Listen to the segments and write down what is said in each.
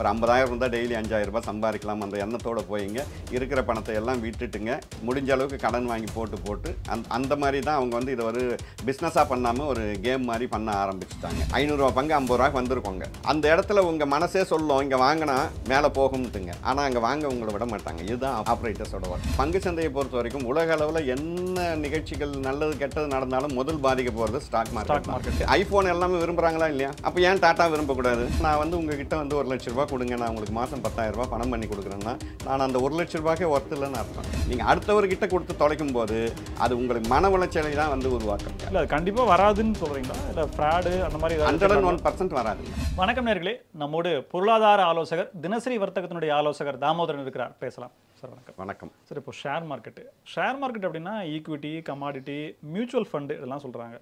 ஒரு ஐம்பதாயிரம் இருந்தால் டெய்லி அஞ்சாயிரம் ரூபாய் சம்பாதிக்கலாம் அந்த எண்ணத்தோடு போயிங்க இருக்கிற பணத்தை எல்லாம் விட்டுட்டுங்க முடிஞ்ச அளவுக்கு கடன் வாங்கி போட்டு போட்டு அந் அந்த மாதிரி தான் அவங்க வந்து இதை ஒரு பிஸ்னஸாக பண்ணாமல் ஒரு கேம் மாதிரி பண்ண ஆரம்பிச்சுட்டாங்க ஐநூறுரூவா பங்கு ஐம்பது ரூபாய்க்கு வந்திருக்கோங்க அந்த இடத்துல உங்கள் மனசே சொல்லும் இங்கே வாங்கினா மேலே போகும்ட்டுங்க ஆனால் அங்கே வாங்க உங்களை விட மாட்டாங்க இதுதான் ஆப்ரேட்டர்ஸோட ஒர்க் பங்கு சந்தையை பொறுத்த வரைக்கும் உலக அளவில் என்ன நிகழ்ச்சிகள் நல்லது கெட்டது நடந்தாலும் முதல் பாதிக்க போகிறது ஸ்டாக் மார்க்கெட் மார்க்கெட் ஐஃபோன் எல்லாமே விரும்புகிறாங்களா இல்லையா அப்போ ஏன் டாட்டா விரும்பக்கூடாது நான் வந்து உங்ககிட்ட வந்து ஒரு லட்ச ரூபா கொடுங்க நான் உங்களுக்கு மாதம் பத்தாயிரம் ரூபாய் பணம் பண்ணி கொடுக்குறேன்னா நான் அந்த ஒரு லட்ச ரூபாய்க்கே ஒர்த்து இல்லைன்னு அர்த்தம் நீங்கள் அடுத்தவர்கிட்ட கொடுத்து தொலைக்கும் போது அது உங்களுக்கு மன வளர்ச்சியை தான் வந்து உருவாக்கும் இல்லை அது கண்டிப்பாக வராதுன்னு சொல்கிறீங்களா இல்லை ஃப்ராடு அந்த மாதிரி ஹண்ட்ரட் அண்ட் ஒன் பர்சன்ட் வராது வணக்கம் நேர்களே நம்மோடு பொருளாதார ஆலோசகர் தினசரி வர்த்தகத்தினுடைய ஆலோசகர் தாமோதரன் இருக்கிறார் பேசலாம் சார் வணக்கம் வணக்கம் சார் இப்போ ஷேர் மார்க்கெட்டு ஷேர் மார்க்கெட் அப்படின்னா ஈக்விட்டி கமாடிட்டி மியூச்சுவல் ஃபண்டு இதெல்லாம் சொல்கிறாங்க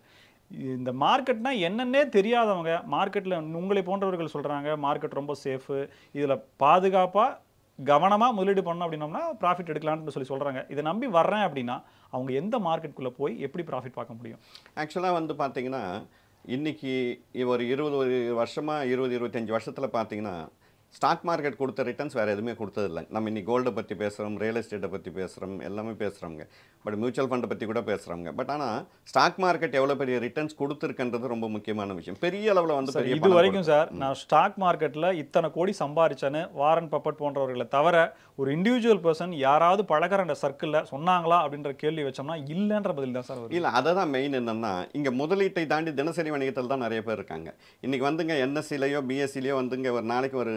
இந்த மார்க்கெட்னா என்னன்னே தெரியாதவங்க மார்க்கெட்டில் உங்களை போன்றவர்கள் சொல்கிறாங்க மார்க்கெட் ரொம்ப சேஃபு இதில் பாதுகாப்பாக கவனமாக முதலீடு பண்ணோம் அப்படின்னோம்னா ப்ராஃபிட் எடுக்கலான்னு சொல்லி சொல்கிறாங்க இதை நம்பி வர்றேன் அப்படின்னா அவங்க எந்த மார்க்கெட்டுக்குள்ளே போய் எப்படி ப்ராஃபிட் பார்க்க முடியும் ஆக்சுவலாக வந்து பார்த்திங்கன்னா இன்றைக்கி ஒரு இருபது ஒரு வருஷமாக இருபது இருபத்தஞ்சி வருஷத்தில் பார்த்திங்கன்னா ஸ்டாக் மார்க்கெட் கொடுத்த ரிட்டர்ன்ஸ் வேறு எதுவுமே கொடுத்ததில்லை நம்ம இன்னைக்கு கோல்டை பற்றி பேசுகிறோம் ரியல் எஸ்டேட்டை பற்றி பேசுகிறோம் எல்லாமே பேசுகிறோங்க பட் மியூச்சுவல் ஃபண்டை பற்றி கூட பேசுகிறாங்க பட் ஆனால் ஸ்டாக் மார்க்கெட் எவ்வளோ பெரிய ரிட்டர்ன்ஸ் கொடுத்துருக்குன்றது ரொம்ப முக்கியமான விஷயம் பெரிய அளவில் வந்து இது வரைக்கும் சார் நான் ஸ்டாக் மார்க்கெட்டில் இத்தனை கோடி சம்பாரிச்சேன்னு வாரன் பப்பட் போன்றவர்களை தவிர ஒரு இண்டிவிஜுவல் பர்சன் யாராவது பழகிற அந்த சர்க்கிளில் சொன்னாங்களா அப்படின்ற கேள்வி வச்சோம்னா இல்லைன்ற பதில் தான் சார் இல்லை அதை தான் மெயின் என்னென்னா இங்கே முதலீட்டை தாண்டி தினசரி வணிகத்தில் தான் நிறைய பேர் இருக்காங்க இன்றைக்கி வந்துங்க என்எஸ்சிலையோ பிஎஸ்சிலேயோ வந்துங்க ஒரு நாளைக்கு ஒரு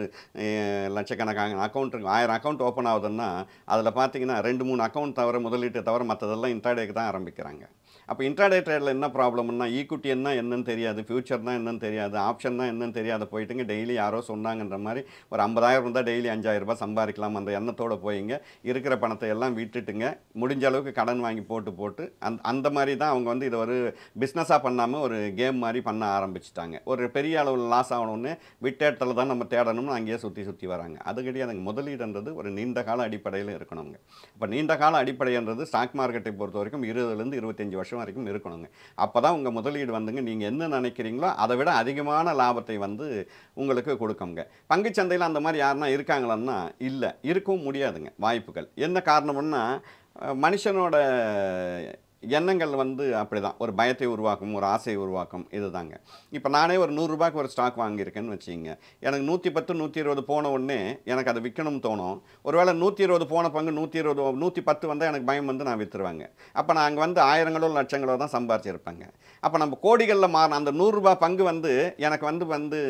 லட்சக்கணக்கான அக்கௌண்ட் ஆயிரம் அக்கௌண்ட் ஓப்பன் ஆகுதுன்னா அதில் பார்த்தீங்கன்னா ரெண்டு மூணு அக்கௌண்ட் தவிர முதலீட்டு தவிர மற்றதெல்லாம் இன்ட்ராடேக்கு தான் ஆரம்பிக்கிறாங்க அப்போ இன்ட்ராடே ட்ரேடில் என்ன ப்ராப்ளம்னா ஈக்குட்டி என்ன என்னன்னு தெரியாது ஃபியூச்சர் தான் என்னன்னு தெரியாது ஆப்ஷன் தான் என்னன்னு தெரியாது போயிட்டுங்க டெய்லி யாரோ சொன்னாங்கன்ற மாதிரி ஒரு ஐம்பதாயிரம் இருந்தால் டெய்லி அஞ்சாயிரம் ரூபாய் சம்பாதிக்கலாம் அந்த எண்ணத்தோடு போயிங்க இருக்கிற பணத்தை எல்லாம் விட்டுட்டுங்க முடிஞ்ச அளவுக்கு கடன் வாங்கி போட்டு போட்டு அந் அந்த மாதிரி தான் அவங்க வந்து இதை ஒரு பிஸ்னஸாக பண்ணாமல் ஒரு கேம் மாதிரி பண்ண ஆரம்பிச்சிட்டாங்க ஒரு பெரிய அளவில் லாஸ் ஆகணும்னு விட்ட இடத்துல தான் நம்ம தேடணும்னு அங்கேயே சுற்றி சுற்றி வராங்க அது அதுங்க முதலீடுன்றது ஒரு நீண்ட கால அடிப்படையில் இருக்கணுங்க இப்போ நீண்ட கால அடிப்படைன்றது ஸ்டாக் மார்க்கெட்டை பொறுத்த வரைக்கும் இருபதுலேருந்து இருபத்தஞ்சி வருஷம் வருஷம் வரைக்கும் இருக்கணுங்க அப்போ தான் உங்கள் முதலீடு வந்துங்க நீங்கள் என்ன நினைக்கிறீங்களோ அதை விட அதிகமான லாபத்தை வந்து உங்களுக்கு கொடுக்குங்க பங்குச்சந்தையில் அந்த மாதிரி யாருன்னா இருக்காங்களான்னா இல்லை இருக்கவும் முடியாதுங்க வாய்ப்புகள் என்ன காரணம்னா மனுஷனோட எண்ணங்கள் வந்து அப்படி தான் ஒரு பயத்தை உருவாக்கும் ஒரு ஆசையை உருவாக்கும் இது தாங்க இப்போ நானே ஒரு நூறுரூபாய்க்கு ஒரு ஸ்டாக் வாங்கியிருக்கேன்னு வச்சுங்க எனக்கு நூற்றி பத்து நூற்றி இருபது போன உடனே எனக்கு அதை விற்கணும்னு தோணும் ஒருவேளை நூற்றி இருபது போன பங்கு நூற்றி இருபது நூற்றி பத்து வந்தால் எனக்கு பயம் வந்து நான் விற்றுருவாங்க அப்போ நான் அங்கே வந்து ஆயிரங்களோ லட்சங்களோ தான் சம்பாரிச்சிருப்பேங்க அப்போ நம்ம கோடிகளில் மாறின அந்த நூறுரூபா பங்கு வந்து எனக்கு வந்து வந்து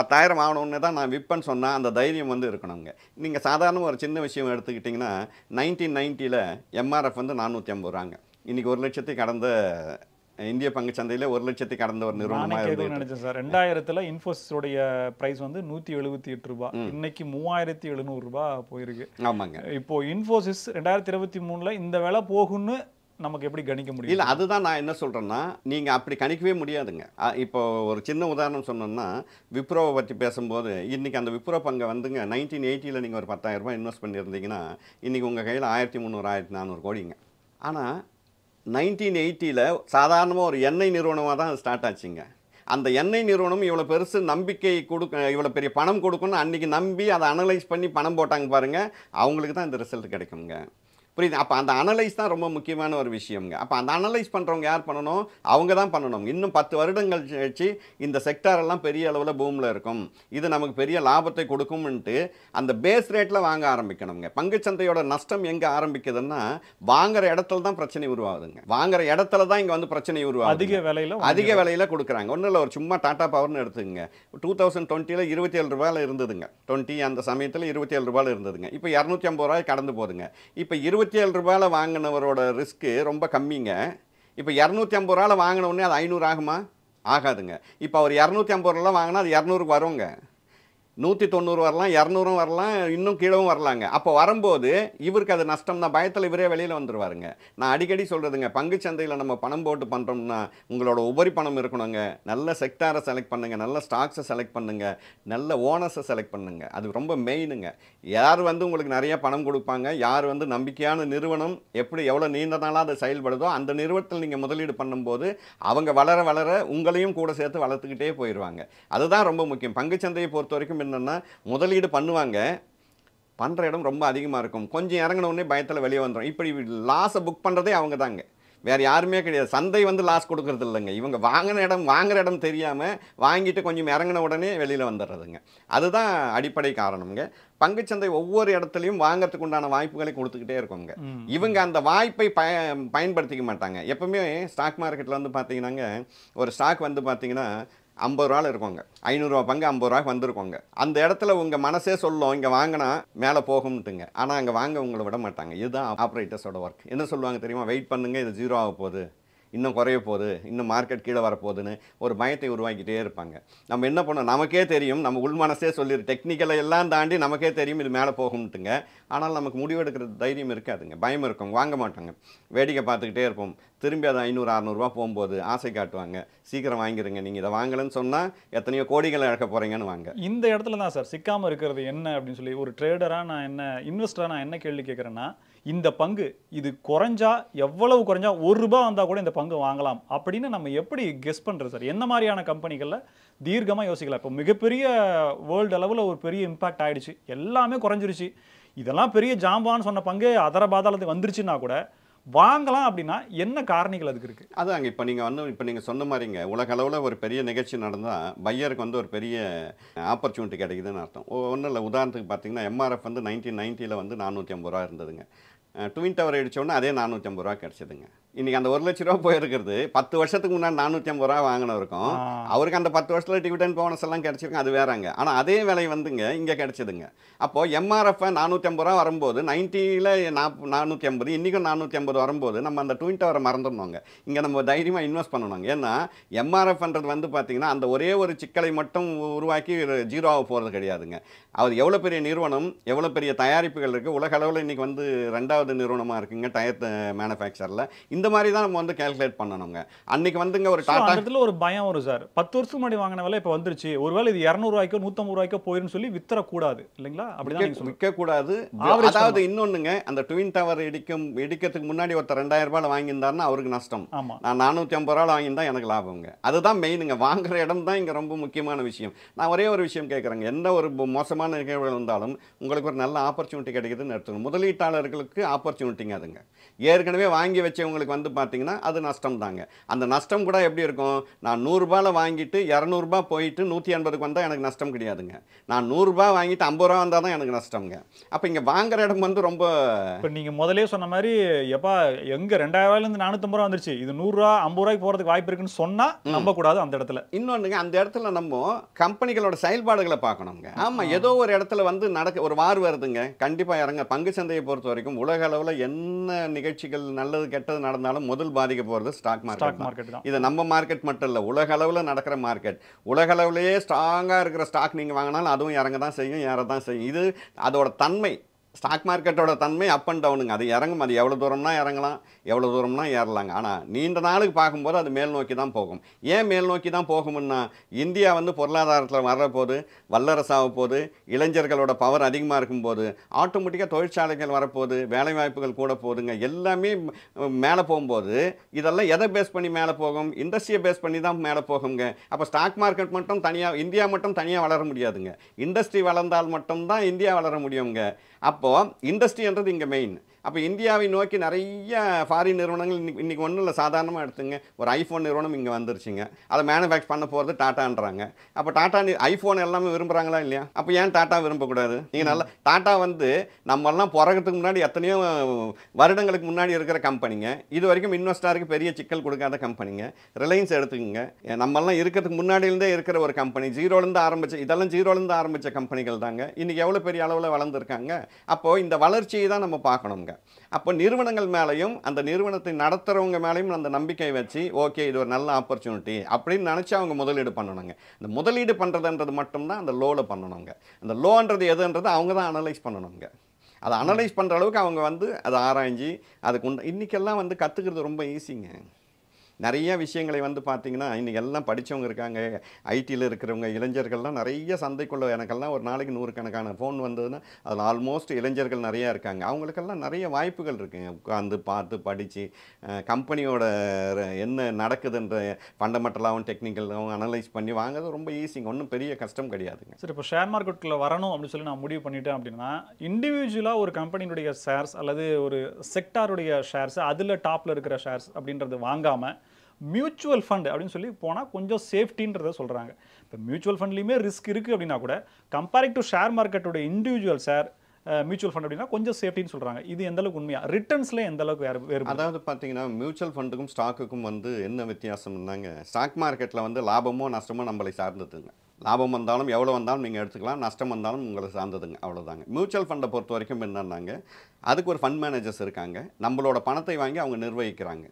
பத்தாயிரம் ஆகணும்னு தான் நான் விற்பேன்னு சொன்னால் அந்த தைரியம் வந்து இருக்கணுங்க நீங்கள் சாதாரண ஒரு சின்ன விஷயம் எடுத்துக்கிட்டிங்கன்னா நைன்டீன் நைன்ட்டியில் எம்ஆர்எஃப் வந்து நானூற்றி ஐம்பது ரூபாங்க இன்னைக்கு ஒரு லட்சத்தை கடந்த இந்திய பங்கு சந்தையில் ஒரு லட்சத்தை கடந்த ஒரு நிறுவனமாக நினைச்சேன் சார் ரெண்டாயிரத்தில் இன்ஃபோசிஸோடைய பிரைஸ் வந்து நூற்றி எழுபத்தி எட்டு ரூபா இன்னைக்கு மூவாயிரத்தி எழுநூறு ரூபாய் போயிருக்கு ஆமாங்க இப்போ இன்ஃபோசிஸ் ரெண்டாயிரத்தி இருபத்தி மூணில் இந்த விலை போகும்னு நமக்கு எப்படி கணிக்க முடியும் இல்லை அதுதான் நான் என்ன சொல்கிறேன்னா நீங்கள் அப்படி கணிக்கவே முடியாதுங்க இப்போ ஒரு சின்ன உதாரணம் சொன்னோம்னா விப்ரோவை பற்றி பேசும்போது இன்றைக்கி அந்த விப்ரோ பங்கை வந்துங்க நைன்டீன் எயிட்டியில் நீங்கள் ஒரு பத்தாயிரரூபா இன்வெஸ்ட் பண்ணியிருந்தீங்கன்னா இன்றைக்கி உங்கள் கையில் ஆயிரத்தி முந்நூறு ஆயிரத்தி நானூறு கோடிங்க ஆனால் நைன்டீன் எயிட்டியில் சாதாரணமாக ஒரு எண்ணெய் நிறுவனமாக தான் ஸ்டார்ட் ஆச்சுங்க அந்த எண்ணெய் நிறுவனம் இவ்வளோ பெருசு நம்பிக்கை கொடுக்க இவ்வளோ பெரிய பணம் கொடுக்கணும்னு அன்றைக்கி நம்பி அதை அனலைஸ் பண்ணி பணம் போட்டாங்க பாருங்கள் அவங்களுக்கு தான் இந்த ரிசல்ட் கிடைக்குங்க புரியுது அப்போ அந்த அனலைஸ் தான் ரொம்ப முக்கியமான ஒரு விஷயம்ங்க அப்போ அந்த அனலைஸ் பண்ணுறவங்க யார் பண்ணணும் அவங்க தான் பண்ணணும் இன்னும் பத்து வருடங்கள் கழிச்சு இந்த செக்டாரெல்லாம் பெரிய அளவில் பூமில் இருக்கும் இது நமக்கு பெரிய லாபத்தை கொடுக்கும்ன்ட்டு அந்த பேஸ் ரேட்டில் வாங்க ஆரம்பிக்கணுங்க பங்குச்சந்தையோட நஷ்டம் எங்கே ஆரம்பிக்குதுன்னா வாங்குற இடத்துல தான் பிரச்சனை உருவாகுதுங்க வாங்குற இடத்துல தான் இங்கே வந்து பிரச்சனை உருவாகுது அதிக விலையில் அதிக விலையில் கொடுக்குறாங்க ஒன்றும் இல்லை ஒரு சும்மா டாட்டா பவர்னு எடுத்துங்க டூ தௌசண்ட் டுவெண்ட்டியில் இருபத்தி ஏழு ரூபாயில் இருந்ததுங்க டுவெண்ட்டி அந்த சமயத்தில் இருபத்தி ஏழு ரூபாயில் இருந்ததுங்க இப்போ இரநூத்தி ஐம்பது ரூபாய் கடந்து போதுங்க இப்போ இருபது இருபத்தி ஏழு ரூபாயில் வாங்கினவரோட ரிஸ்க்கு ரொம்ப கம்மிங்க இப்போ இரநூத்தி ஐம்பது ரூபாவில் வாங்கினவுடனே அது ஐநூறு ஆகுமா ஆகாதுங்க இப்போ அவர் இரநூத்தி ஐம்பது ரூபாலாம் வாங்கினா அது இரநூறுக்கு வருங்க நூற்றி தொண்ணூறு வரலாம் இரநூறும் வரலாம் இன்னும் கீழவும் வரலாங்க அப்போ வரும்போது இவருக்கு அது நஷ்டம் தான் பயத்தில் இவரே வெளியில் வந்துடுவாருங்க நான் அடிக்கடி சொல்கிறதுங்க பங்கு சந்தையில் நம்ம பணம் போட்டு பண்ணுறோம்னா உங்களோட உபரி பணம் இருக்கணுங்க நல்ல செக்டாரை செலக்ட் பண்ணுங்கள் நல்ல ஸ்டாக்ஸை செலக்ட் பண்ணுங்கள் நல்ல ஓனர்ஸை செலக்ட் பண்ணுங்கள் அது ரொம்ப மெயினுங்க யார் வந்து உங்களுக்கு நிறையா பணம் கொடுப்பாங்க யார் வந்து நம்பிக்கையான நிறுவனம் எப்படி எவ்வளோ நீண்ட நாளாக அது செயல்படுதோ அந்த நிறுவனத்தில் நீங்கள் முதலீடு பண்ணும்போது அவங்க வளர வளர உங்களையும் கூட சேர்த்து வளர்த்துக்கிட்டே போயிடுவாங்க அதுதான் ரொம்ப முக்கியம் பங்குச்சந்தையை பொறுத்த வரைக்கும் என்னென்னா முதலீடு பண்ணுவாங்க பண்ணுற இடம் ரொம்ப அதிகமாக இருக்கும் கொஞ்சம் இறங்கினவுடனே பயத்தில் வெளியே வந்துடும் இப்படி லாஸை புக் பண்ணுறதே அவங்க தாங்க வேறு யாருமே கிடையாது சந்தை வந்து லாஸ் கொடுக்கறது இல்லைங்க இவங்க வாங்கின இடம் வாங்குகிற இடம் தெரியாமல் வாங்கிட்டு கொஞ்சம் இறங்கின உடனே வெளியில் வந்துடுறதுங்க அதுதான் அடிப்படை காரணம்ங்க பங்குச்சந்தை ஒவ்வொரு இடத்துலையும் வாங்கிறதுக்கு உண்டான வாய்ப்புகளை கொடுத்துக்கிட்டே இருக்கோங்க இவங்க அந்த வாய்ப்பை பய பயன்படுத்திக்க மாட்டாங்க எப்பவுமே ஸ்டாக் மார்க்கெட்டில் வந்து பார்த்தீங்கன்னாங்க ஒரு ஸ்டாக் வந்து பார்த்தீங்கன்னா ஐம்பது ரூபாவில் இருக்குங்க ஐநூறுரூவா பங்கு ஐம்பது ரூபாய்க்கு வந்திருக்கோங்க அந்த இடத்துல உங்கள் மனசே சொல்லும் இங்கே வாங்கினா மேலே போகும்ட்டுங்க ஆனால் அங்கே வாங்க உங்களை விட மாட்டாங்க இதுதான் ஆப்ரேட்டர்ஸோட ஒர்க் என்ன சொல்லுவாங்க தெரியுமா வெயிட் பண்ணுங்கள் இது ஜீரோ ஆக போகுது இன்னும் குறைய போகுது இன்னும் மார்க்கெட் கீழே வரப்போகுதுன்னு ஒரு பயத்தை உருவாக்கிட்டே இருப்பாங்க நம்ம என்ன பண்ணோம் நமக்கே தெரியும் நம்ம உள் மனசே சொல்லிடு டெக்னிக்கலை எல்லாம் தாண்டி நமக்கே தெரியும் இது மேலே போகும்ட்டுங்க ஆனால் நமக்கு முடிவெடுக்கிறது தைரியம் இருக்காதுங்க பயம் இருக்கும் வாங்க மாட்டாங்க வேடிக்கை பார்த்துக்கிட்டே இருப்போம் திரும்பி அது ஐநூறு அறநூறுவா போகும்போது ஆசை காட்டுவாங்க சீக்கிரம் வாங்கிடுங்க நீங்கள் இதை வாங்கலன்னு சொன்னால் எத்தனையோ கோடிகளை இழக்க போகிறீங்கன்னு வாங்க இந்த இடத்துல தான் சார் சிக்காமல் இருக்கிறது என்ன அப்படின்னு சொல்லி ஒரு ட்ரேடராக நான் என்ன இன்வெஸ்டராக நான் என்ன கேள்வி கேட்குறேன்னா இந்த பங்கு இது குறைஞ்சா எவ்வளவு குறைஞ்சா ஒரு ரூபா வந்தால் கூட இந்த பங்கு வாங்கலாம் அப்படின்னு நம்ம எப்படி கெஸ் பண்ணுறது சார் என்ன மாதிரியான கம்பெனிகளில் தீர்க்கமாக யோசிக்கலாம் இப்போ மிகப்பெரிய வேர்ல்டு அளவில் ஒரு பெரிய இம்பாக்ட் ஆகிடுச்சு எல்லாமே குறைஞ்சிருச்சு இதெல்லாம் பெரிய ஜாம்பான்னு சொன்ன பங்கு அதர வந்துருச்சுன்னா கூட வாங்கலாம் அப்படின்னா என்ன காரணிகள் அதுக்கு இருக்குது அதாங்க இப்போ நீங்கள் வந்து இப்போ நீங்கள் சொன்ன மாதிரிங்க உலக அளவில் ஒரு பெரிய நிகழ்ச்சி நடந்தால் பையருக்கு வந்து ஒரு பெரிய ஆப்பர்ச்சுனிட்டி கிடைக்குதுன்னு அர்த்தம் ஒன்றும் இல்லை உதாரணத்துக்கு பார்த்தீங்கன்னா எம்ஆர்எஃப் வந்து நைன்டீன் நைன்ட்டியில் வந்து நானூற்றி ஐம்பது ரூபா இருந்ததுங்க ட்வின் டவர் அடித்தோடனே அதே நானூற்றம்பது ரூபா கிடச்சிதுங்க இன்னைக்கு அந்த ஒரு லட்ச ரூபா போயிருக்கிறது பத்து வருஷத்துக்கு முன்னாடி நானூற்றி ஐம்பது ரூபா வாங்கினவருக்கும் அவருக்கு அந்த பத்து வருஷத்தில் டிவிடன் போனஸ் எல்லாம் கிடச்சிருக்கும் அது வேறாங்க ஆனால் அதே விலை வந்துங்க இங்கே கிடச்சிதுங்க அப்போது எம்ஆர்எஃப் நானூற்றி ஐம்பது ரூபா வரும்போது நைன்ட்டியில் நாப் நானூற்றி ஐம்பது இன்றைக்கும் நானூற்றி ஐம்பது வரும்போது நம்ம அந்த ட்வின் டவரை மறந்துடணுங்க இங்கே நம்ம தைரியமாக இன்வெஸ்ட் பண்ணணுங்க ஏன்னா எம்ஆர்எஃப்ன்றது வந்து பார்த்திங்கன்னா அந்த ஒரே ஒரு சிக்கலை மட்டும் உருவாக்கி ஜீரோவாக போகிறது கிடையாதுங்க அது எவ்வளோ பெரிய நிறுவனம் எவ்வளோ பெரிய தயாரிப்புகள் இருக்குது உலக அளவில் இன்றைக்கி வந்து ரெண்டாவது நிறுவனமாக இருக்குங்க டயர் மேனுஃபேக்சரில் uh, இந்த மாதிரி தான் நம்ம வந்து கேல்குலேட் பண்ணணுங்க அன்னைக்கு வந்துங்க ஒரு டாடா இடத்துல ஒரு பயம் வரும் சார் பத்து வருஷம் முன்னாடி வாங்கின விலை இப்போ வந்துருச்சு ஒருவேளை இது இரநூறுவாய்க்கோ நூற்றம்பது ரூபாய்க்கோ போயிருந்து சொல்லி வித்தரக்கூடாது இல்லைங்களா அப்படிதான் விற்கக்கூடாது அதாவது இன்னொன்னுங்க அந்த ட்வின் டவர் இடிக்கும் இடிக்கிறதுக்கு முன்னாடி ஒருத்தர் ரெண்டாயிரம் ரூபாய் வாங்கியிருந்தாருன்னா அவருக்கு நஷ்டம் நான் நானூற்றி ஐம்பது ரூபாய் வாங்கியிருந்தா எனக்கு லாபங்க அதுதான் மெயினுங்க வாங்குற இடம் தான் இங்கே ரொம்ப முக்கியமான விஷயம் நான் ஒரே ஒரு விஷயம் கேட்குறேங்க எந்த ஒரு மோசமான நிகழ்வுகள் இருந்தாலும் உங்களுக்கு ஒரு நல்ல ஆப்பர்ச்சுனிட்டி கிடைக்குதுன்னு எடுத்துக்கணும் முதலீட்டாளர்களுக்கு ஆப்பர்ச்சுனிட்டிங்க அதுங்க ஏற்கனவே வாங்கி வச்சவங்களுக்கு உங்களுக்கு வந்து பார்த்தீங்கன்னா அது நஷ்டம் தாங்க அந்த நஷ்டம் கூட எப்படி இருக்கும் நான் நூறுரூபாவில் வாங்கிட்டு இரநூறுபா போயிட்டு நூற்றி ஐம்பதுக்கு வந்தால் எனக்கு நஷ்டம் கிடையாதுங்க நான் நூறுரூபா வாங்கிட்டு ஐம்பது ரூபா வந்தால் தான் எனக்கு நஷ்டம்ங்க அப்போ இங்கே வாங்குற இடம் வந்து ரொம்ப இப்போ நீங்கள் முதலே சொன்ன மாதிரி எப்பா எங்கே ரெண்டாயிரூவாயிலேருந்து நானூற்றம்பது ரூபா வந்துருச்சு இது நூறுரூவா ஐம்பது ரூபாய்க்கு போகிறதுக்கு வாய்ப்பு இருக்குன்னு சொன்னால் நம்பக்கூடாது அந்த இடத்துல இன்னொன்றுங்க அந்த இடத்துல நம்ம கம்பெனிகளோட செயல்பாடுகளை பார்க்கணுங்க ஆமாம் ஏதோ ஒரு இடத்துல வந்து நடக்க ஒரு வார் வருதுங்க கண்டிப்பாக இறங்க பங்கு சந்தையை பொறுத்த வரைக்கும் உலக அளவில் என்ன நிகழ்ச்சிகள் நல்லது கெட்டது நடந்து நடந்தாலும் முதல் பாதிக்க போகிறது ஸ்டாக் மார்க்கெட் மார்க்கெட் தான் இது நம்ம மார்க்கெட் மட்டும் இல்லை உலக அளவில் நடக்கிற மார்க்கெட் உலக அளவிலேயே ஸ்ட்ராங்காக இருக்கிற ஸ்டாக் நீங்கள் வாங்கினாலும் அதுவும் இறங்க தான் செய்யும் ஏற தான் செய்யும் இது அதோட தன்மை ஸ்டாக் மார்க்கெட்டோட தன்மை அப் அண்ட் டவுனுங்க அது இறங்கும் அது எவ்வளோ தூரம்னா இறங்கலாம் எவ்வளோ தூரம்னா ஏறலாங்க ஆனால் நீண்ட நாளுக்கு பார்க்கும்போது அது மேல் நோக்கி தான் போகும் ஏன் மேல் நோக்கி தான் போகும்னா இந்தியா வந்து பொருளாதாரத்தில் வர்ற போது வல்லரசாக போது இளைஞர்களோட பவர் அதிகமாக இருக்கும்போது ஆட்டோமேட்டிக்காக தொழிற்சாலைகள் வரப்போகுது வேலைவாய்ப்புகள் கூட போகுதுங்க எல்லாமே மேலே போகும்போது இதெல்லாம் எதை பேஸ் பண்ணி மேலே போகும் இண்டஸ்ட்ரியை பேஸ் பண்ணி தான் மேலே போகுங்க அப்போ ஸ்டாக் மார்க்கெட் மட்டும் தனியாக இந்தியா மட்டும் தனியாக வளர முடியாதுங்க இண்டஸ்ட்ரி வளர்ந்தால் மட்டும்தான் இந்தியா வளர முடியுங்க அப்போது இண்டஸ்ட்ரின்றது இங்கே மெயின் அப்போ இந்தியாவை நோக்கி நிறைய ஃபாரின் நிறுவனங்கள் இன்னைக்கு இன்றைக்கி ஒன்றும் இல்லை சாதாரணமாக எடுத்துங்க ஒரு ஐஃபோன் நிறுவனம் இங்கே வந்துருச்சுங்க அதை மேனுஃபேக்சர் பண்ண போகிறது டாட்டான்றாங்க அப்போ டாட்டா ஐஃபோன் எல்லாமே விரும்புகிறாங்களா இல்லையா அப்போ ஏன் டாட்டா விரும்பக்கூடாது நீங்கள் நல்லா டாட்டா வந்து நம்மெல்லாம் பிறகுறதுக்கு முன்னாடி எத்தனையோ வருடங்களுக்கு முன்னாடி இருக்கிற கம்பெனிங்க இது வரைக்கும் இன்வெஸ்டாருக்கு பெரிய சிக்கல் கொடுக்காத கம்பெனிங்க ரிலையன்ஸ் எடுத்துக்கோங்க நம்மெல்லாம் இருக்கிறதுக்கு முன்னாடியிலேருந்தே இருக்கிற ஒரு கம்பெனி ஜீரோலேருந்து ஆரம்பிச்ச இதெல்லாம் ஜீரோலேருந்து ஆரம்பித்த கம்பெனிகள் தாங்க இன்றைக்கி எவ்வளோ பெரிய அளவில் வளர்ந்துருக்காங்க அப்போது இந்த வளர்ச்சியை தான் நம்ம பார்க்கணுங்க பண்ணுறாங்க அப்போ நிறுவனங்கள் மேலேயும் அந்த நிறுவனத்தை நடத்துகிறவங்க மேலேயும் அந்த நம்பிக்கை வச்சு ஓகே இது ஒரு நல்ல ஆப்பர்ச்சுனிட்டி அப்படின்னு நினச்சி அவங்க முதலீடு பண்ணணுங்க இந்த முதலீடு பண்ணுறதுன்றது மட்டும்தான் அந்த லோவில் பண்ணணுங்க அந்த லோன்றது எதுன்றது அவங்க தான் அனலைஸ் பண்ணணுங்க அதை அனலைஸ் பண்ணுற அளவுக்கு அவங்க வந்து அதை ஆராய்ஞ்சி அதுக்கு உண்டு இன்றைக்கெல்லாம் வந்து கற்றுக்கிறது ரொம்ப ஈஸிங்க நிறைய விஷயங்களை வந்து பார்த்தீங்கன்னா இன்றைக்கி எல்லாம் படித்தவங்க இருக்காங்க ஐடியில் இருக்கிறவங்க இளைஞர்கள்லாம் நிறைய சந்தைக்குள்ளே எனக்கெல்லாம் ஒரு நாளைக்கு நூறுக்கணக்கான ஃபோன் வந்ததுன்னா அதில் ஆல்மோஸ்ட் இளைஞர்கள் நிறையா இருக்காங்க அவங்களுக்கெல்லாம் நிறைய வாய்ப்புகள் இருக்குங்க உட்காந்து பார்த்து படித்து கம்பெனியோட என்ன நடக்குதுன்ற ஃபண்டமெண்டலாகவும் டெக்னிக்கலாகவும் அனலைஸ் பண்ணி வாங்குறது ரொம்ப ஈஸிங்க ஒன்றும் பெரிய கஷ்டம் கிடையாதுங்க சரி இப்போ ஷேர் மார்க்கெட்டில் வரணும் அப்படின்னு சொல்லி நான் முடிவு பண்ணிட்டேன் அப்படின்னா இண்டிவிஜுவலாக ஒரு கம்பெனியுடைய ஷேர்ஸ் அல்லது ஒரு செக்டாருடைய ஷேர்ஸ் அதில் டாப்பில் இருக்கிற ஷேர்ஸ் அப்படின்றது வாங்காமல் மியூச்சுவல் ஃபண்ட் அப்படின்னு சொல்லி போனால் கொஞ்சம் சேஃப்டின்றத சொல்கிறாங்க இப்போ மியூச்சுவல் ஃபண்ட்லேயுமே ரிஸ்க் இருக்குது அப்படின்னா கூட கம்பேரிங் டு ஷேர் மார்க்கெட்டோட இண்டிவிஜுவல் ஷேர் மியூச்சுவல் ஃபண்ட் அப்படின்னா கொஞ்சம் சேஃப்டின்னு சொல்கிறாங்க இது எந்த அளவுக்கு உண்மையாக ரிட்டர்ன்ஸில் எந்த அளவுக்கு வேறு வேறு அதாவது பார்த்தீங்கன்னா மியூச்சுவல் ஃபண்டுக்கும் ஸ்டாக்குக்கும் வந்து என்ன வித்தியாசம் இருந்தாங்க ஸ்டாக் மார்க்கெட்டில் வந்து லாபமோ நஷ்டமோ நம்மளை சார்ந்ததுங்க லாபம் வந்தாலும் எவ்வளோ வந்தாலும் நீங்கள் எடுத்துக்கலாம் நஷ்டம் வந்தாலும் உங்களை சார்ந்ததுங்க அவ்வளோதாங்க மியூச்சுவல் ஃபண்டை பொறுத்த வரைக்கும் என்னன்னாங்க அதுக்கு ஒரு ஃபண்ட் மேனேஜர்ஸ் இருக்காங்க நம்மளோட பணத்தை வாங்கி அவங்க நிர்வகிக்கிறாங்க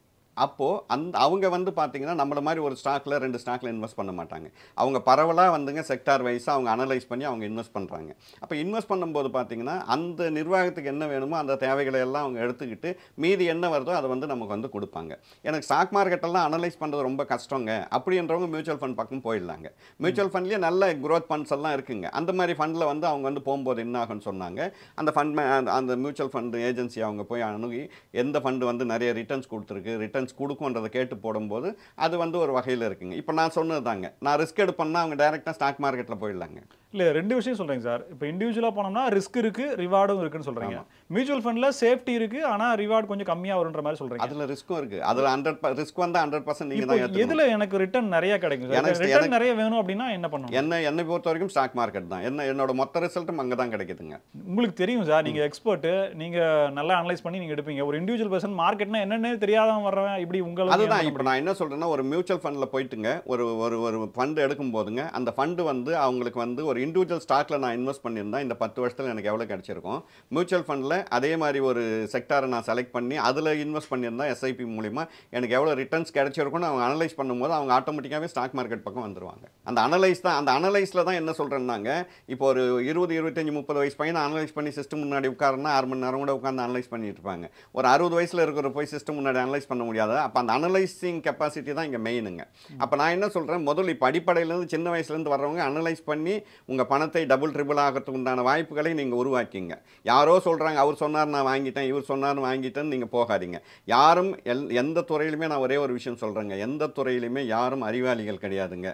அப்போது அந்த அவங்க வந்து பார்த்திங்கன்னா நம்மள மாதிரி ஒரு ஸ்டாக்கில் ரெண்டு ஸ்டாக்கில் இன்வெஸ்ட் பண்ண மாட்டாங்க அவங்க பரவலாக வந்துங்க செக்டார் வைஸாக அவங்க அனலைஸ் பண்ணி அவங்க இன்வெஸ்ட் பண்ணுறாங்க அப்போ இன்வெஸ்ட் பண்ணும்போது பார்த்திங்கன்னா அந்த நிர்வாகத்துக்கு என்ன வேணுமோ அந்த தேவைகளை எல்லாம் அவங்க எடுத்துக்கிட்டு மீதி என்ன வருதோ அதை வந்து நமக்கு வந்து கொடுப்பாங்க எனக்கு ஸ்டாக் மார்க்கெட்டெல்லாம் அனலைஸ் பண்ணுறது ரொம்ப கஷ்டங்க அப்படின்றவங்க மியூச்சுவல் ஃபண்ட் பக்கம் போயிடலாங்க மியூச்சுவல் ஃபண்ட்லேயே நல்ல க்ரோத் ஃபண்ட்ஸ் எல்லாம் இருக்குங்க அந்த மாதிரி ஃபண்டில் வந்து அவங்க வந்து போகும்போது என்ன ஆகும்னு சொன்னாங்க அந்த ஃபண்ட் அந்த மியூச்சுவல் ஃபண்ட் ஏஜென்சி அவங்க போய் அணுகி எந்த ஃபண்டு வந்து நிறைய ரிட்டர்ன்ஸ் கொடுத்துருக்கு ரிட்டர்ன்ஸ் கைடன்ஸ் கொடுக்கும்ன்றதை கேட்டு போடும்போது அது வந்து ஒரு வகையில் இருக்குங்க இப்போ நான் சொன்னது தாங்க நான் ரிஸ்க் எடுப்பேன்னா அவங்க டைரெக்டாக ஸ்டாக் மார்க்கெட்டில் போயிடலாங்க இல்லை ரெண்டு விஷயம் சொல்கிறேங்க சார் இப்போ இண்டிவிஜுவலாக போனோம்னா ரிஸ்க் இருக்குது ரிவார்டும் இருக்குன்னு சொல்கிறீங்க மியூச்சுவல் ஃபண்டில் சேஃப்டி இருக்குது ஆனால் ரிவார்டு கொஞ்சம் கம்மியாக வருன்ற மாதிரி சொல்கிறேன் அதில் ரிஸ்க்கும் இருக்குது அதில் ஹண்ட்ரட் ரிஸ்க் வந்தால் ஹண்ட்ரட் பர்சன்ட் நீங்கள் தான் இதில் எனக்கு ரிட்டர்ன் நிறைய கிடைக்கும் ரிட்டர்ன் நிறைய வேணும் அப்படின்னா என்ன பண்ணணும் என்ன என்னை பொறுத்த வரைக்கும் ஸ்டாக் மார்க்கெட் தான் என்ன என்னோட மொத்த ரிசல்ட்டும் அங்கே தான் கிடைக்குதுங்க உங்களுக்கு தெரியும் சார் நீங்கள் எக்ஸ்பர்ட்டு நீங்கள் நல்லா அனலைஸ் பண்ணி நீங்கள் எடுப்பீங்க ஒரு இண்டிவிஜுவல் பர்சன் மார்க்கெட்னா என்னென்ன தெரியாதவன் வர்றவன் இப்படி உங்களுக்கு அதுதான் இப்போ நான் என்ன சொல்கிறேன்னா ஒரு மியூச்சுவல் ஃபண்டில் போயிட்டுங்க ஒரு ஒரு ஒரு ஃபண்டு எடுக்கும் போதுங்க அந்த ஃபண்டு வந்து அவங்களுக்கு வந்து ஒரு இண்டிவிஜுவல் ஸ்டாக்ல நான் இன்வெஸ்ட் பண்ணியிருந்தேன் இந்த பத்து வருஷத்தில் எனக்கு எவ்வளோ கிடைச்சிருக்கும் மியூச்சுவல் ஃபண்டில் அதே மாதிரி ஒரு செக்டாரை நான் செலக்ட் பண்ணி அதில் இன்வெஸ்ட் பண்ணியிருந்தேன் எஸ்ஐபி மூலிமா எனக்கு எவ்வளோ ரிட்டர்ன்ஸ் கிடச்சிருக்கும்னு அவங்க அனலைஸ் பண்ணும்போது அவங்க ஆட்டோமேட்டிக்காகவே ஸ்டாக் மார்க்கெட் பக்கம் வந்துடுவாங்க அந்த அனலைஸ் தான் அந்த அனலைஸில் தான் என்ன சொல்கிறேன்னாங்க இப்போ ஒரு இருபது இருபத்தஞ்சி முப்பது வயசு பையன் அனலைஸ் பண்ணி சிஸ்டம் முன்னாடி உட்காரனா ஆறு மணி நேரம் கூட உட்காந்து அனலைஸ் பண்ணிட்டு இருப்பாங்க ஒரு அறுபது வயசில் இருக்கிற போய் சிஸ்டம் முன்னாடி அனலைஸ் பண்ண முடியாது அப்போ அந்த அனலைசிங் கெப்பாசிட்டி தான் இங்கே மெயினுங்க அப்போ நான் என்ன சொல்கிறேன் முதல்ல இப்போ அடிப்படையிலேருந்து சின்ன வயசுலேருந்து வர்றவங்க அனலைஸ் பண்ணி உங்கள் பணத்தை டபுள் ட்ரிபிள் ஆகிறதுக்கு உண்டான வாய்ப்புகளை நீங்கள் உருவாக்கிங்க யாரோ சொல்கிறாங்க அவர் சொன்னார் நான் வாங்கிட்டேன் இவர் சொன்னார் வாங்கிட்டேன்னு நீங்கள் போகாதீங்க யாரும் எல் எந்த துறையிலுமே நான் ஒரே ஒரு விஷயம் சொல்கிறேங்க எந்த துறையிலுமே யாரும் அறிவாளிகள் கிடையாதுங்க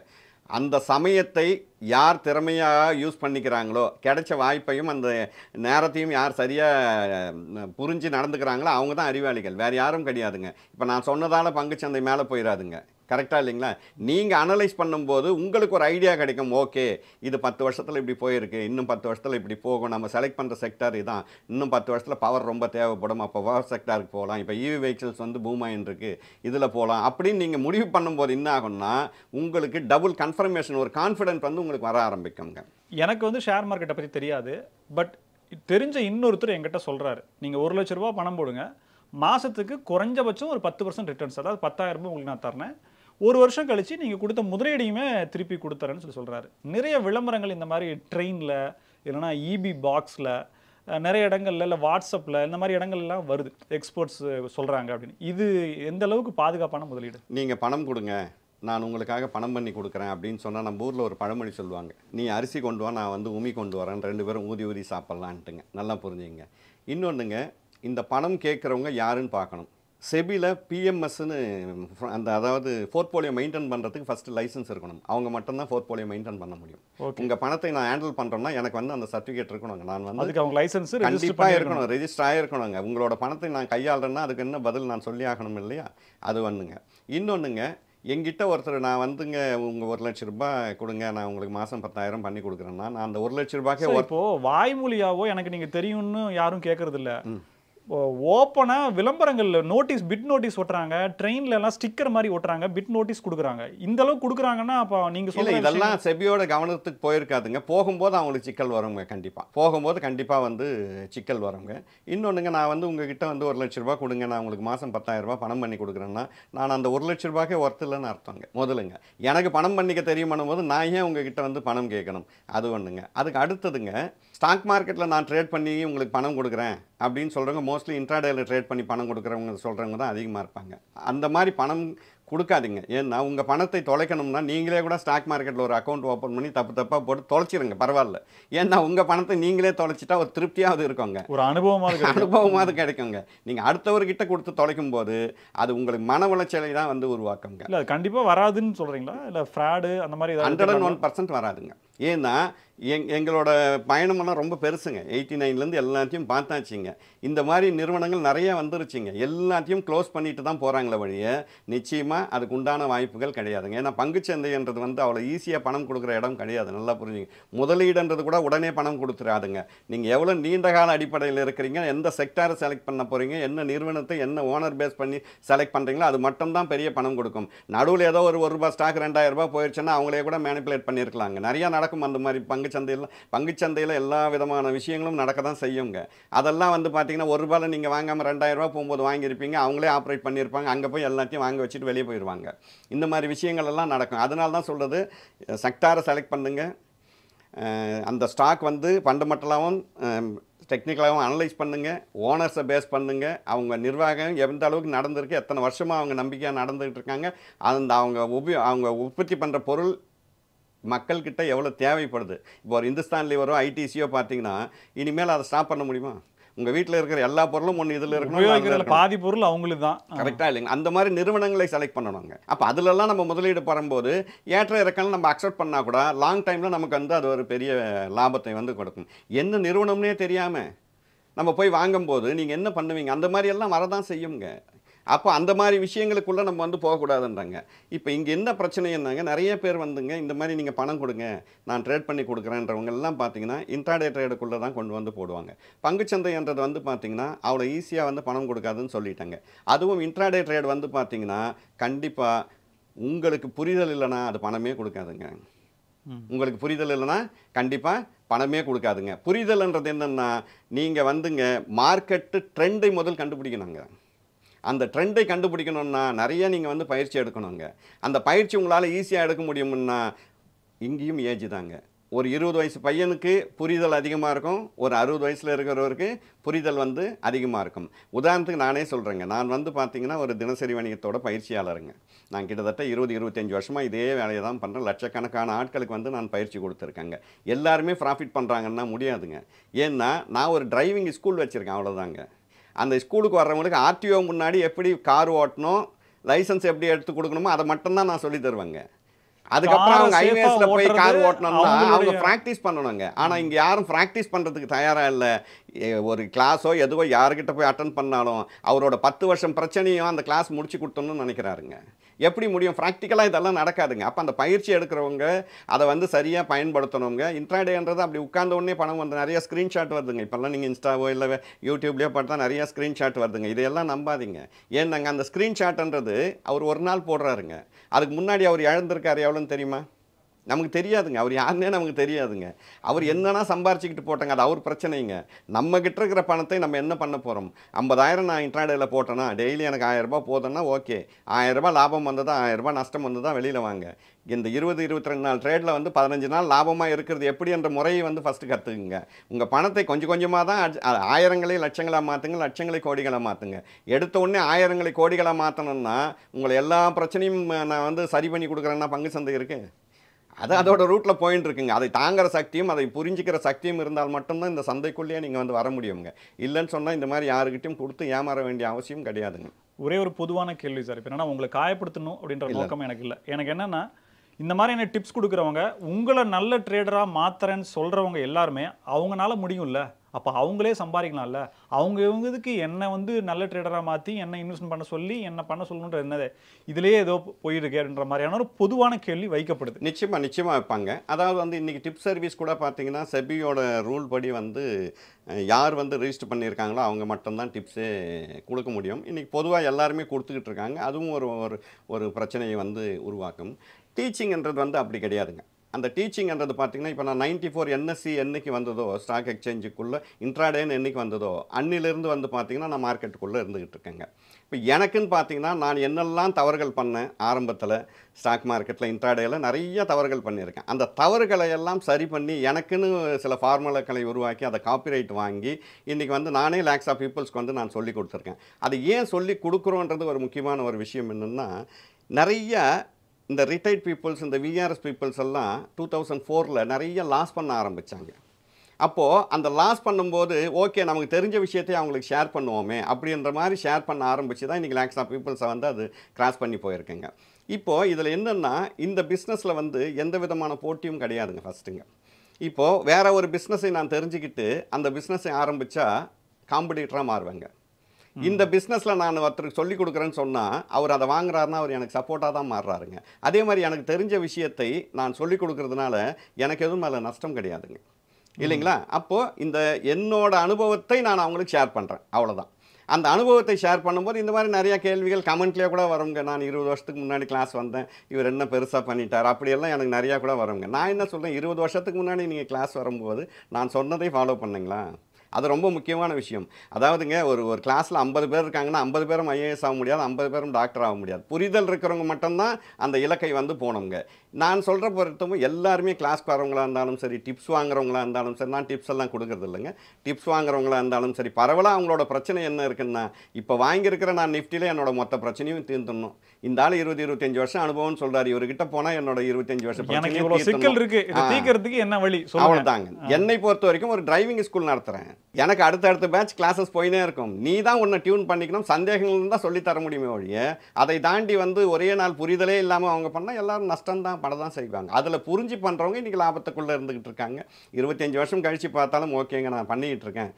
அந்த சமயத்தை யார் திறமையாக யூஸ் பண்ணிக்கிறாங்களோ கிடைச்ச வாய்ப்பையும் அந்த நேரத்தையும் யார் சரியாக புரிஞ்சு நடந்துக்கிறாங்களோ அவங்க தான் அறிவாளிகள் வேறு யாரும் கிடையாதுங்க இப்போ நான் சொன்னதால் பங்குச்சந்தை மேலே போயிடாதுங்க கரெக்டாக இல்லைங்களா நீங்கள் அனலைஸ் பண்ணும்போது உங்களுக்கு ஒரு ஐடியா கிடைக்கும் ஓகே இது பத்து வருஷத்தில் இப்படி போயிருக்கு இன்னும் பத்து வருஷத்தில் இப்படி போகும் நம்ம செலக்ட் பண்ணுற செக்டார் இதான் இன்னும் பத்து வருஷத்தில் பவர் ரொம்ப தேவைப்படும் அப்போ பவர் செக்டருக்கு போகலாம் இப்போ இவி வெஹிக்கிள்ஸ் வந்து பூமாயின் இருக்குது இதில் போகலாம் அப்படின்னு நீங்கள் முடிவு பண்ணும்போது என்ன ஆகும்னா உங்களுக்கு டபுள் கன்ஃபர்மேஷன் ஒரு கான்ஃபிடென்ட் வந்து உங்களுக்கு வர ஆரம்பிக்குங்க எனக்கு வந்து ஷேர் மார்க்கெட்டை பற்றி தெரியாது பட் தெரிஞ்ச இன்னொருத்தர் என்கிட்ட சொல்கிறாரு நீங்கள் ஒரு லட்ச ரூபா பணம் போடுங்க மாதத்துக்கு குறைஞ்சபட்சம் ஒரு பத்து பர்சன்ட் ரிட்டர்ன்ஸ் அதாவது பத்தாயிரம் ரூபாய் உங்களுக்கு நான் தரேன் ஒரு வருஷம் கழித்து நீங்கள் கொடுத்த முதலீடையுமே திருப்பி கொடுத்துறேன்னு சொல்லி சொல்கிறாரு நிறைய விளம்பரங்கள் இந்த மாதிரி ட்ரெயினில் இல்லைனா இபி e பாக்ஸில் நிறைய இடங்கள்ல இல்லை வாட்ஸ்அப்பில் இந்த மாதிரி இடங்கள்லாம் வருது எக்ஸ்போர்ட்ஸ் சொல்கிறாங்க அப்படின்னு இது எந்த அளவுக்கு பாதுகாப்பான முதலீடு நீங்கள் பணம் கொடுங்க நான் உங்களுக்காக பணம் பண்ணி கொடுக்குறேன் அப்படின்னு சொன்னால் நம்ம ஊரில் ஒரு பழமொழி சொல்லுவாங்க நீ அரிசி கொண்டு வா நான் வந்து உமி கொண்டு வரேன் ரெண்டு பேரும் ஊதி ஊதி சாப்பிட்லான்ட்டுங்க நல்லா புரிஞ்சுங்க இன்னொன்றுங்க இந்த பணம் கேட்குறவங்க யாருன்னு பார்க்கணும் செபியில் பிஎம்எஸ்னு அந்த அதாவது போலியோ மெயின்டைன் பண்ணுறதுக்கு ஃபஸ்ட்டு லைசன்ஸ் இருக்கணும் அவங்க மட்டும்தான் போலியோ மெயின்டைன் பண்ண முடியும் உங்கள் பணத்தை நான் ஹேண்டில் பண்ணுறோம்னா எனக்கு வந்து அந்த சர்டிஃபிகேட் இருக்கணும் நான் வந்து அதுக்கு அவங்க லைசன்ஸ் கண்டிப்பாக இருக்கணும் ரெஜிஸ்டர் ஆகிருக்கணுங்க உங்களோட பணத்தை நான் கையாளுறேன்னா அதுக்கு என்ன பதில் நான் சொல்லி ஆகணும் இல்லையா அது ஒன்றுங்க இன்னொன்றுங்க எங்கிட்ட ஒருத்தர் நான் வந்துங்க உங்கள் ஒரு லட்ச ரூபாய் கொடுங்க நான் உங்களுக்கு மாதம் பத்தாயிரம் பண்ணி கொடுக்குறேன்னா நான் அந்த ஒரு லட்ச ரூபாய்க்கே இப்போது வாய்மொழியாவோ எனக்கு நீங்கள் தெரியும்னு யாரும் கேட்கறதில்ல ஓப்பனாக விளம்பரங்களில் நோட்டீஸ் பிட் நோட்டீஸ் ஓட்டுறாங்க ட்ரெயின்ல எல்லாம் ஸ்டிக்கர் மாதிரி ஓட்டுறாங்க பிட் நோட்டீஸ் கொடுக்குறாங்க இந்த அளவுக்கு கொடுக்குறாங்கன்னா அப்போ நீங்கள் சொல்லுங்கள் இதெல்லாம் செபியோட கவனத்துக்கு போயிருக்காதுங்க போகும்போது அவங்களுக்கு சிக்கல் வருங்க கண்டிப்பாக போகும்போது கண்டிப்பாக வந்து சிக்கல் வருங்க இன்னொன்றுங்க நான் வந்து உங்ககிட்ட வந்து ஒரு லட்ச ரூபா கொடுங்க நான் உங்களுக்கு மாதம் பத்தாயிரம் ரூபாய் பணம் பண்ணி கொடுக்குறேன்னா நான் அந்த ஒரு லட்ச ரூபாய்க்கே ஒர்த்தில்லைன்னு அர்த்தங்க முதலுங்க எனக்கு பணம் பண்ணிக்க தெரியும் பண்ணும்போது நான் ஏன் உங்ககிட்ட வந்து பணம் கேட்கணும் அது ஒன்றுங்க அதுக்கு அடுத்ததுங்க ஸ்டாக் மார்க்கெட்டில் நான் ட்ரேட் பண்ணி உங்களுக்கு பணம் கொடுக்குறேன் அப்படின்னு சொல்கிறவங்க மோஸ்ட்லி இன்ட்ராடேயில் ட்ரேட் பண்ணி பணம் கொடுக்குறவங்க சொல்கிறவங்க தான் அதிகமாக இருப்பாங்க அந்த மாதிரி பணம் கொடுக்காதீங்க ஏன்னா உங்கள் பணத்தை தொலைக்கணும்னா நீங்களே கூட ஸ்டாக் மார்க்கெட்டில் ஒரு அக்கௌண்ட் ஓப்பன் பண்ணி தப்பு தப்பாக போட்டு தொலைச்சிருங்க பரவாயில்ல ஏன்னா உங்கள் பணத்தை நீங்களே தொலைச்சிட்டா ஒரு திருப்தியாவது இருக்கோங்க ஒரு அனுபவமாக அனுபவமாக கிடைக்குங்க நீங்கள் அடுத்தவர்கிட்ட கொடுத்து தொலைக்கும் போது அது உங்களுக்கு மன உளைச்சலை தான் வந்து உருவாக்குங்க இல்லை கண்டிப்பாக வராதுன்னு சொல்கிறீங்களா இல்லை ஃப்ராடு அந்த மாதிரி ஹண்ட்ரட் அண்ட் ஒன் பர்சன்ட் வராதுங்க ஏன்னா எங் எங்களோட பயணமெல்லாம் ரொம்ப பெருசுங்க எயிட்டி நைன்லேருந்து எல்லாத்தையும் பார்த்தாச்சுங்க இந்த மாதிரி நிறுவனங்கள் நிறையா வந்துருச்சுங்க எல்லாத்தையும் க்ளோஸ் பண்ணிட்டு தான் போகிறாங்களே வழியே நிச்சயமாக அதுக்கு உண்டான வாய்ப்புகள் கிடையாதுங்க ஏன்னா பங்குச்சந்தைன்றது வந்து அவ்வளோ ஈஸியாக பணம் கொடுக்குற இடம் கிடையாது நல்லா புரிஞ்சுங்க முதலீடுன்றது கூட உடனே பணம் கொடுத்துறாதுங்க நீங்கள் எவ்வளோ நீண்ட கால அடிப்படையில் இருக்கிறீங்க எந்த செக்டாரை செலக்ட் பண்ண போகிறீங்க என்ன நிறுவனத்தை என்ன ஓனர் பேஸ் பண்ணி செலக்ட் பண்ணுறீங்களோ அது மட்டும்தான் பெரிய பணம் கொடுக்கும் நடுவில் ஏதோ ஒரு ஒரு ரூபா ஸ்டாக் ரெண்டாயிரம் ரூபாய் போயிடுச்சுன்னா அவங்களே கூட மேனிப்புலேட் பண்ணியிருக்கலாங்க நிறையா நடக்கும் அந்த மாதிரி பங்குச்சந்தையில் பங்குச்சந்தையில் எல்லா விதமான விஷயங்களும் நடக்க தான் செய்யுங்க அதெல்லாம் வந்து பார்த்தீங்கன்னா ஒரு ரூபாயில் நீங்கள் வாங்காமல் ரெண்டாயிரரூபா போகும்போது வாங்கியிருப்பீங்க அவங்களே ஆப்ரேட் பண்ணியிருப்பாங்க அங்கே போய் எல்லாத்தையும் வாங்க வச்சுட்டு வெளியே போயிடுவாங்க இந்த மாதிரி விஷயங்கள் எல்லாம் நடக்கும் அதனால தான் சொல்கிறது செக்டாரை செலக்ட் பண்ணுங்கள் அந்த ஸ்டாக் வந்து ஃபண்டமெண்டலாகவும் டெக்னிக்கலாகவும் அனலைஸ் பண்ணுங்கள் ஓனர்ஸை பேஸ் பண்ணுங்கள் அவங்க நிர்வாகம் எந்த அளவுக்கு நடந்திருக்கு எத்தனை வருஷமாக அவங்க நம்பிக்கையாக நடந்துகிட்டு இருக்காங்க அந்த அவங்க உபயோ அவங்க உற்பத்தி பண்ணுற பொருள் மக்கள்கிட்ட எவ்வளோ தேவைப்படுது இப்போ ஒரு இந்துஸ்தான் வரும் ஐடிசியோ பார்த்தீங்கன்னா இனிமேல் அதை ஸ்டாப் பண்ண முடியுமா உங்கள் வீட்டில் இருக்கிற எல்லா பொருளும் ஒன்று இதில் இருக்கணும் பாதி பொருள் அவங்களுக்கு தான் கரெக்டாக இல்லைங்க அந்த மாதிரி நிறுவனங்களை செலக்ட் பண்ணணுங்க அப்போ அதிலெல்லாம் நம்ம முதலீடு பரும்போது ஏற்ற இறக்கம் நம்ம அக்செப்ட் பண்ணால் கூட லாங் டைமில் நமக்கு வந்து அது ஒரு பெரிய லாபத்தை வந்து கொடுக்கும் என்ன நிறுவனம்னே தெரியாமல் நம்ம போய் வாங்கும்போது நீங்கள் என்ன பண்ணுவீங்க அந்த மாதிரி எல்லாம் வரதான் செய்யுங்க அப்போ அந்த மாதிரி விஷயங்களுக்குள்ளே நம்ம வந்து போகக்கூடாதுன்றாங்க இப்போ இங்கே என்ன பிரச்சனை என்னங்க நிறைய பேர் வந்துங்க இந்த மாதிரி நீங்கள் பணம் கொடுங்க நான் ட்ரேட் பண்ணி கொடுக்குறேன்றவங்கெல்லாம் பார்த்தீங்கன்னா இன்ட்ராடே ட்ரேடுக்குள்ளே தான் கொண்டு வந்து போடுவாங்க பங்குச்சந்தைன்றது வந்து பார்த்தீங்கன்னா அவ்வளோ ஈஸியாக வந்து பணம் கொடுக்காதுன்னு சொல்லிட்டாங்க அதுவும் இன்ட்ராடே ட்ரேட் வந்து பார்த்தீங்கன்னா கண்டிப்பாக உங்களுக்கு புரிதல் இல்லைனா அது பணமே கொடுக்காதுங்க உங்களுக்கு புரிதல் இல்லைன்னா கண்டிப்பாக பணமே கொடுக்காதுங்க புரிதல்ன்றது என்னென்னா நீங்கள் வந்துங்க மார்க்கெட்டு ட்ரெண்டை முதல் கண்டுபிடிக்கணுங்க அந்த ட்ரெண்டை கண்டுபிடிக்கணும்னா நிறைய நீங்கள் வந்து பயிற்சி எடுக்கணுங்க அந்த பயிற்சி உங்களால் ஈஸியாக எடுக்க முடியும்னா இங்கேயும் ஏஜ் தாங்க ஒரு இருபது வயசு பையனுக்கு புரிதல் அதிகமாக இருக்கும் ஒரு அறுபது வயசில் இருக்கிறவருக்கு புரிதல் வந்து அதிகமாக இருக்கும் உதாரணத்துக்கு நானே சொல்கிறேங்க நான் வந்து பார்த்திங்கன்னா ஒரு தினசரி வணிகத்தோட பயிற்சியாளருங்க நான் கிட்டத்தட்ட இருபது இருபத்தஞ்சி வருஷமாக இதே வேலையை தான் பண்ணுறேன் லட்சக்கணக்கான ஆட்களுக்கு வந்து நான் பயிற்சி கொடுத்துருக்கேங்க எல்லாருமே ப்ராஃபிட் பண்ணுறாங்கன்னா முடியாதுங்க ஏன்னா நான் ஒரு டிரைவிங் ஸ்கூல் வச்சுருக்கேன் அவ்வளோதாங்க அந்த ஸ்கூலுக்கு வர்றவங்களுக்கு ஆர்டிஓ முன்னாடி எப்படி கார் ஓட்டணும் லைசன்ஸ் எப்படி எடுத்து கொடுக்கணுமோ அதை மட்டும்தான் நான் சொல்லி தருவேங்க அதுக்கப்புறம் அவங்க ஹைவேஸில் போய் கார் ஓட்டணும்னா அவங்க ப்ராக்டிஸ் பண்ணணுங்க ஆனால் இங்கே யாரும் ப்ராக்டிஸ் பண்ணுறதுக்கு தயாராக இல்லை ஒரு கிளாஸோ எதுவோ யார்கிட்ட போய் அட்டன் பண்ணாலும் அவரோட பத்து வருஷம் பிரச்சனையும் அந்த கிளாஸ் முடிச்சு கொடுத்தோம்னு நினைக்கிறாருங்க எப்படி முடியும் ப்ராக்டிக்கலாக இதெல்லாம் நடக்காதுங்க அப்போ அந்த பயிற்சி எடுக்கிறவங்க அதை வந்து சரியாக பயன்படுத்தணுங்க இன்ட்ராய்டுன்றது அப்படி உட்கார்ந்த உடனே பணம் வந்து நிறைய ஸ்க்ரீன்ஷாட் வருதுங்க இப்போல்லாம் நீங்கள் இன்ஸ்டாவோ இல்லை யூடியூப்லேயோ பார்த்தா நிறைய ஸ்க்ரீன்ஷாட் வருதுங்க இதையெல்லாம் நம்பாதீங்க ஏன்னாங்க அந்த ஸ்க்ரீன்ஷாட்ன்றது அவர் ஒரு நாள் போடுறாருங்க அதுக்கு முன்னாடி அவர் இழந்திருக்காரு எவ்வளோன்னு தெரியுமா நமக்கு தெரியாதுங்க அவர் யாருன்னே நமக்கு தெரியாதுங்க அவர் என்னென்னா சம்பாரிச்சுக்கிட்டு போட்டாங்க அது அவர் பிரச்சனைங்க நம்ம கிட்ட இருக்கிற பணத்தை நம்ம என்ன பண்ண போகிறோம் ஐம்பதாயிரம் நான் இன்ட்ராடேயில் போட்டேன்னா டெய்லி எனக்கு ஆயிரரூபா போதுன்னா ஓகே ஆயிரரூபா லாபம் வந்ததா ஆயிரரூபா நஷ்டம் வந்ததா வெளியில் வாங்க இந்த இருபது இருபத்தி ரெண்டு நாள் ட்ரேடில் வந்து பதினஞ்சு நாள் லாபமாக இருக்கிறது எப்படி என்ற முறையை வந்து ஃபஸ்ட்டு கற்றுக்குங்க உங்கள் பணத்தை கொஞ்சம் கொஞ்சமாக தான் ஆயிரங்களை லட்சங்களாக மாற்றுங்க லட்சங்களை கோடிகளாக மாற்றுங்க எடுத்த உடனே ஆயிரங்களை கோடிகளாக மாற்றணும்னா உங்களை எல்லா பிரச்சனையும் நான் வந்து சரி பண்ணி கொடுக்குறேன்னா பங்கு சந்தை இருக்குது அது அதோட ரூட்டில் போயின்னு இருக்குங்க அதை தாங்குற சக்தியும் அதை புரிஞ்சிக்கிற சக்தியும் இருந்தால் மட்டும்தான் இந்த சந்தைக்குள்ளேயே நீங்கள் வந்து வர முடியுங்க இல்லைன்னு சொன்னால் இந்த மாதிரி யாருக்கிட்டையும் கொடுத்து ஏமாற வேண்டிய அவசியம் கிடையாதுங்க ஒரே ஒரு பொதுவான கேள்வி சார் இப்போ என்னன்னா உங்களை காயப்படுத்தணும் அப்படின்ற நோக்கம் எனக்கு இல்லை எனக்கு என்னென்னா இந்த மாதிரியான டிப்ஸ் கொடுக்குறவங்க உங்களை நல்ல ட்ரேடராக மாத்திரன்னு சொல்கிறவங்க எல்லாருமே அவங்களால முடியும்ல அப்போ அவங்களே சம்பாதிக்கலாம்ல அவங்க இவங்களுக்கு என்னை வந்து நல்ல ட்ரேடராக மாற்றி என்னை இன்வெஸ்ட்மெண்ட் பண்ண சொல்லி என்ன பண்ண சொல்லணுன்ற என்னது இதுலேயே ஏதோ போயிருக்கு அப்படின்ற மாதிரியான ஒரு பொதுவான கேள்வி வைக்கப்படுது நிச்சயமாக நிச்சயமாக வைப்பாங்க அதாவது வந்து இன்றைக்கி டிப் சர்வீஸ் கூட பார்த்தீங்கன்னா செபியோட ரூல் படி வந்து யார் வந்து ரிஜிஸ்டர் பண்ணியிருக்காங்களோ அவங்க மட்டும்தான் டிப்ஸே கொடுக்க முடியும் இன்றைக்கி பொதுவாக எல்லாருமே கொடுத்துக்கிட்டு இருக்காங்க அதுவும் ஒரு ஒரு பிரச்சனையை வந்து உருவாக்கும் டீச்சிங்ன்றது வந்து அப்படி கிடையாதுங்க அந்த டீச்சிங்ன்றது பார்த்திங்கன்னா இப்போ நான் நைன்ட்டி ஃபோர் e என்எஸ்சி என்றைக்கு வந்ததோ ஸ்டாக் எக்ஸ்சேஞ்சுக்குள்ளே இன்ட்ராடேன்னு என்றைக்கு வந்ததோ அன்னிலிருந்து வந்து பார்த்திங்கன்னா நான் மார்க்கெட்டுக்குள்ளே இருந்துக்கிட்டு இருக்கேங்க இப்போ எனக்குன்னு பார்த்தீங்கன்னா நான் என்னெல்லாம் தவறுகள் பண்ணேன் ஆரம்பத்தில் ஸ்டாக் மார்க்கெட்டில் இன்ட்ராடேயில் நிறைய தவறுகள் பண்ணியிருக்கேன் அந்த தவறுகளை எல்லாம் சரி பண்ணி எனக்குன்னு சில ஃபார்முலாக்களை உருவாக்கி அதை காப்பிரைட் வாங்கி இன்றைக்கி வந்து நானே லேக்ஸ் ஆஃப் பீப்புள்ஸ்க்கு வந்து நான் சொல்லி கொடுத்துருக்கேன் அது ஏன் சொல்லி கொடுக்குறோன்றது ஒரு முக்கியமான ஒரு விஷயம் என்னென்னா நிறைய இந்த ரிட்டையர்ட் பீப்புள்ஸ் இந்த விஆர்எஸ் பீப்புள்ஸ் எல்லாம் டூ தௌசண்ட் ஃபோரில் நிறைய லாஸ் பண்ண ஆரம்பித்தாங்க அப்போது அந்த லாஸ் பண்ணும்போது ஓகே நமக்கு தெரிஞ்ச விஷயத்தையும் அவங்களுக்கு ஷேர் பண்ணுவோமே அப்படின்ற மாதிரி ஷேர் பண்ண ஆரம்பித்து தான் இன்றைக்கி லேக்ஸ் ஆஃப் பீப்புள்ஸை வந்து அது கிராஸ் பண்ணி போயிருக்குங்க இப்போது இதில் என்னென்னா இந்த பிஸ்னஸில் வந்து எந்த விதமான போட்டியும் கிடையாதுங்க ஃபஸ்ட்டுங்க இப்போது வேறு ஒரு பிஸ்னஸை நான் தெரிஞ்சுக்கிட்டு அந்த பிஸ்னஸை ஆரம்பித்தா காம்படிட்டராக மாறுவேங்க இந்த பிஸ்னஸில் நான் ஒருத்தருக்கு சொல்லி கொடுக்குறேன்னு சொன்னால் அவர் அதை வாங்குறாருன்னா அவர் எனக்கு சப்போர்ட்டாக தான் மாறுறாருங்க அதே மாதிரி எனக்கு தெரிஞ்ச விஷயத்தை நான் சொல்லி கொடுக்குறதுனால எனக்கு எதுவும் மேலே நஷ்டம் கிடையாதுங்க இல்லைங்களா அப்போது இந்த என்னோட அனுபவத்தை நான் அவங்களுக்கு ஷேர் பண்ணுறேன் அவ்வளோதான் அந்த அனுபவத்தை ஷேர் பண்ணும்போது இந்த மாதிரி நிறையா கேள்விகள் கமெண்ட்லேயே கூட வருங்க நான் இருபது வருஷத்துக்கு முன்னாடி கிளாஸ் வந்தேன் இவர் என்ன பெருசாக பண்ணிட்டார் அப்படியெல்லாம் எனக்கு நிறையா கூட வருங்க நான் என்ன சொல்கிறேன் இருபது வருஷத்துக்கு முன்னாடி நீங்கள் கிளாஸ் வரும்போது நான் சொன்னதை ஃபாலோ பண்ணுங்களா அது ரொம்ப முக்கியமான விஷயம் அதாவதுங்க ஒரு ஒரு கிளாஸில் ஐம்பது பேர் இருக்காங்கன்னா ஐம்பது பேரும் ஐஏஎஸ் ஆக முடியாது ஐம்பது பேரும் டாக்டர் ஆக முடியாது புரிதல் இருக்கிறவங்க மட்டும்தான் அந்த இலக்கை வந்து போனவங்க நான் சொல்கிற பொருத்தமும் எல்லாருமே கிளாஸ்க்கு வரவங்களாக இருந்தாலும் சரி டிப்ஸ் வாங்குறவங்களா இருந்தாலும் சரி நான் டிப்ஸ் எல்லாம் கொடுக்குறது இல்லைங்க டிப்ஸ் வாங்குறவங்களாக இருந்தாலும் சரி பரவலாக அவங்களோட பிரச்சனை என்ன இருக்குன்னா இப்போ வாங்கியிருக்கிற நான் நிஃப்டியில் என்னோட மொத்த பிரச்சனையும் தீர்ந்துடணும் இந்த ஆள் இருபது இருபத்தஞ்சு வருஷம் அனுபவம்னு சொல்கிறார் இவர்கிட்ட போனால் என்னோட இருபத்தஞ்சு வருஷம் இவ்வளோ சிக்கல் இருக்குது என்ன வழி தாங்க என்னை பொறுத்த வரைக்கும் ஒரு டிரைவிங் ஸ்கூல் நடத்துகிறேன் எனக்கு அடுத்தடுத்த பேட்ச் கிளாஸஸ் போயினே இருக்கும் நீ தான் உன்னை டியூன் பண்ணிக்கணும் சந்தேகங்கள் தான் சொல்லித்தர முடியுமே வழியே அதை தாண்டி வந்து ஒரே நாள் புரிதலே இல்லாமல் அவங்க பண்ணால் எல்லோரும் நஷ்டம் தான் பட தான் செய்வாங்க அதில் புரிஞ்சு பண்ணுறவங்க இன்றைக்கி லாபத்துக்குள்ளே இருந்துக்கிட்டு இருக்காங்க இருபத்தஞ்சி வருஷம் கழித்து பார்த்தாலும் ஓகேங்க நான் பண்ணிகிட்டு இருக்கேன்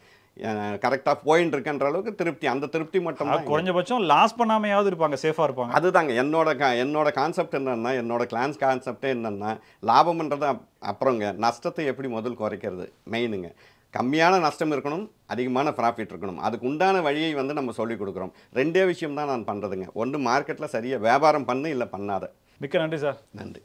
கரெக்டாக போயின்னு இருக்கன்ற அளவுக்கு திருப்தி அந்த திருப்தி மட்டும் தான் குறைஞ்சபட்சம் லாஸ் பண்ணாமையாவது இருப்பாங்க சேஃபாக இருப்பாங்க அதுதாங்க என்னோட என்னோட கான்செப்ட் என்னென்னா என்னோட கிளான்ஸ் கான்செப்டே என்னென்னா லாபம்ன்றது அப்புறங்க நஷ்டத்தை எப்படி முதல் குறைக்கிறது மெயினுங்க கம்மியான நஷ்டம் இருக்கணும் அதிகமான ப்ராஃபிட் இருக்கணும் அதுக்கு உண்டான வழியை வந்து நம்ம சொல்லிக் கொடுக்குறோம் ரெண்டே விஷயம் தான் நான் பண்ணுறதுங்க ஒன்று மார்க்கெட்டில் சரியாக வியாபாரம் பண்ணு இல்லை பண்ணாத மிக்க நன்றி சார் நன்றி